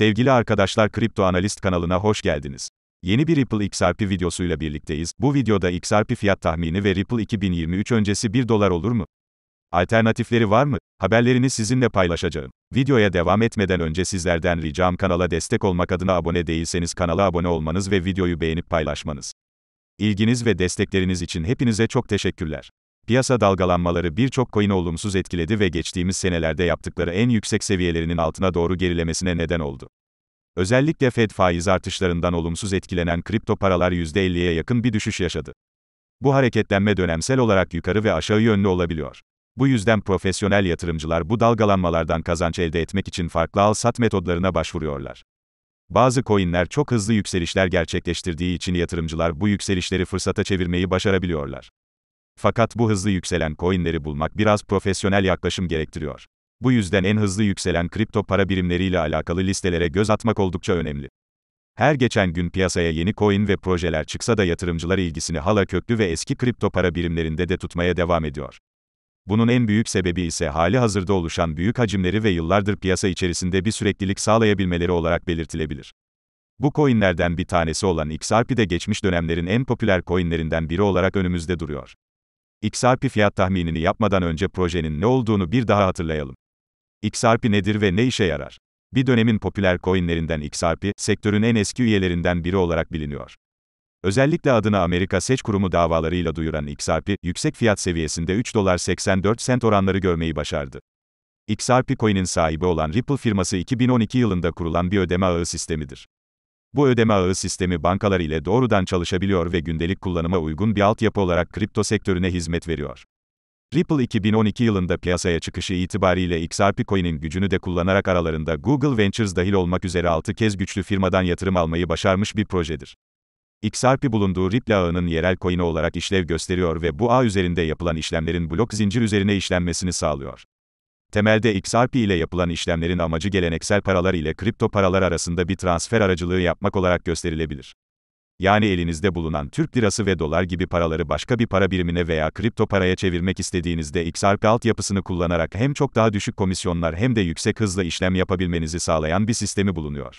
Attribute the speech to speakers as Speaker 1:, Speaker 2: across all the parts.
Speaker 1: Sevgili arkadaşlar Kripto Analist kanalına hoş geldiniz. Yeni bir Ripple XRP videosuyla birlikteyiz. Bu videoda XRP fiyat tahmini ve Ripple 2023 öncesi 1 dolar olur mu? Alternatifleri var mı? Haberlerini sizinle paylaşacağım. Videoya devam etmeden önce sizlerden ricam kanala destek olmak adına abone değilseniz kanala abone olmanız ve videoyu beğenip paylaşmanız. İlginiz ve destekleriniz için hepinize çok teşekkürler. Piyasa dalgalanmaları birçok coin'i olumsuz etkiledi ve geçtiğimiz senelerde yaptıkları en yüksek seviyelerinin altına doğru gerilemesine neden oldu. Özellikle Fed faiz artışlarından olumsuz etkilenen kripto paralar %50'ye yakın bir düşüş yaşadı. Bu hareketlenme dönemsel olarak yukarı ve aşağı yönlü olabiliyor. Bu yüzden profesyonel yatırımcılar bu dalgalanmalardan kazanç elde etmek için farklı al-sat metodlarına başvuruyorlar. Bazı coinler çok hızlı yükselişler gerçekleştirdiği için yatırımcılar bu yükselişleri fırsata çevirmeyi başarabiliyorlar. Fakat bu hızlı yükselen coinleri bulmak biraz profesyonel yaklaşım gerektiriyor. Bu yüzden en hızlı yükselen kripto para birimleriyle alakalı listelere göz atmak oldukça önemli. Her geçen gün piyasaya yeni coin ve projeler çıksa da yatırımcılar ilgisini hala köklü ve eski kripto para birimlerinde de tutmaya devam ediyor. Bunun en büyük sebebi ise hali hazırda oluşan büyük hacimleri ve yıllardır piyasa içerisinde bir süreklilik sağlayabilmeleri olarak belirtilebilir. Bu coinlerden bir tanesi olan XRP de geçmiş dönemlerin en popüler coinlerinden biri olarak önümüzde duruyor. XRP fiyat tahminini yapmadan önce projenin ne olduğunu bir daha hatırlayalım. XRP nedir ve ne işe yarar? Bir dönemin popüler coinlerinden XRP, sektörün en eski üyelerinden biri olarak biliniyor. Özellikle adını Amerika Seç Kurumu davalarıyla duyuran XRP, yüksek fiyat seviyesinde 3 dolar 84 sent oranları görmeyi başardı. XRP Coin'in sahibi olan Ripple firması 2012 yılında kurulan bir ödeme ağı sistemidir. Bu ödeme ağı sistemi bankalar ile doğrudan çalışabiliyor ve gündelik kullanıma uygun bir altyapı olarak kripto sektörüne hizmet veriyor. Ripple 2012 yılında piyasaya çıkışı itibariyle XRP Coin'in gücünü de kullanarak aralarında Google Ventures dahil olmak üzere 6 kez güçlü firmadan yatırım almayı başarmış bir projedir. XRP bulunduğu Ripple ağının yerel coin'i olarak işlev gösteriyor ve bu ağ üzerinde yapılan işlemlerin blok zincir üzerine işlenmesini sağlıyor. Temelde XRP ile yapılan işlemlerin amacı geleneksel paralar ile kripto paralar arasında bir transfer aracılığı yapmak olarak gösterilebilir. Yani elinizde bulunan Türk lirası ve dolar gibi paraları başka bir para birimine veya kripto paraya çevirmek istediğinizde XRP altyapısını kullanarak hem çok daha düşük komisyonlar hem de yüksek hızla işlem yapabilmenizi sağlayan bir sistemi bulunuyor.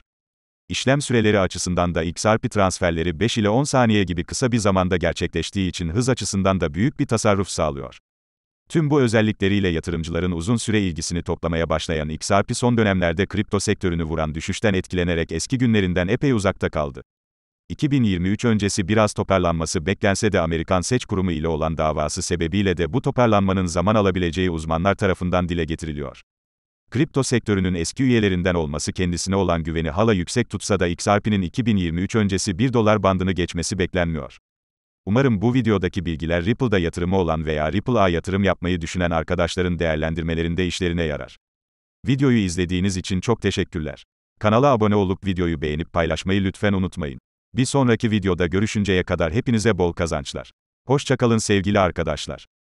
Speaker 1: İşlem süreleri açısından da XRP transferleri 5 ile 10 saniye gibi kısa bir zamanda gerçekleştiği için hız açısından da büyük bir tasarruf sağlıyor. Tüm bu özellikleriyle yatırımcıların uzun süre ilgisini toplamaya başlayan XRP son dönemlerde kripto sektörünü vuran düşüşten etkilenerek eski günlerinden epey uzakta kaldı. 2023 öncesi biraz toparlanması beklense de Amerikan Seç Kurumu ile olan davası sebebiyle de bu toparlanmanın zaman alabileceği uzmanlar tarafından dile getiriliyor. Kripto sektörünün eski üyelerinden olması kendisine olan güveni hala yüksek tutsa da XRP'nin 2023 öncesi 1 dolar bandını geçmesi beklenmiyor. Umarım bu videodaki bilgiler Ripple'da yatırımı olan veya Ripple'a yatırım yapmayı düşünen arkadaşların değerlendirmelerinde işlerine yarar. Videoyu izlediğiniz için çok teşekkürler. Kanala abone olup videoyu beğenip paylaşmayı lütfen unutmayın. Bir sonraki videoda görüşünceye kadar hepinize bol kazançlar. Hoşçakalın sevgili arkadaşlar.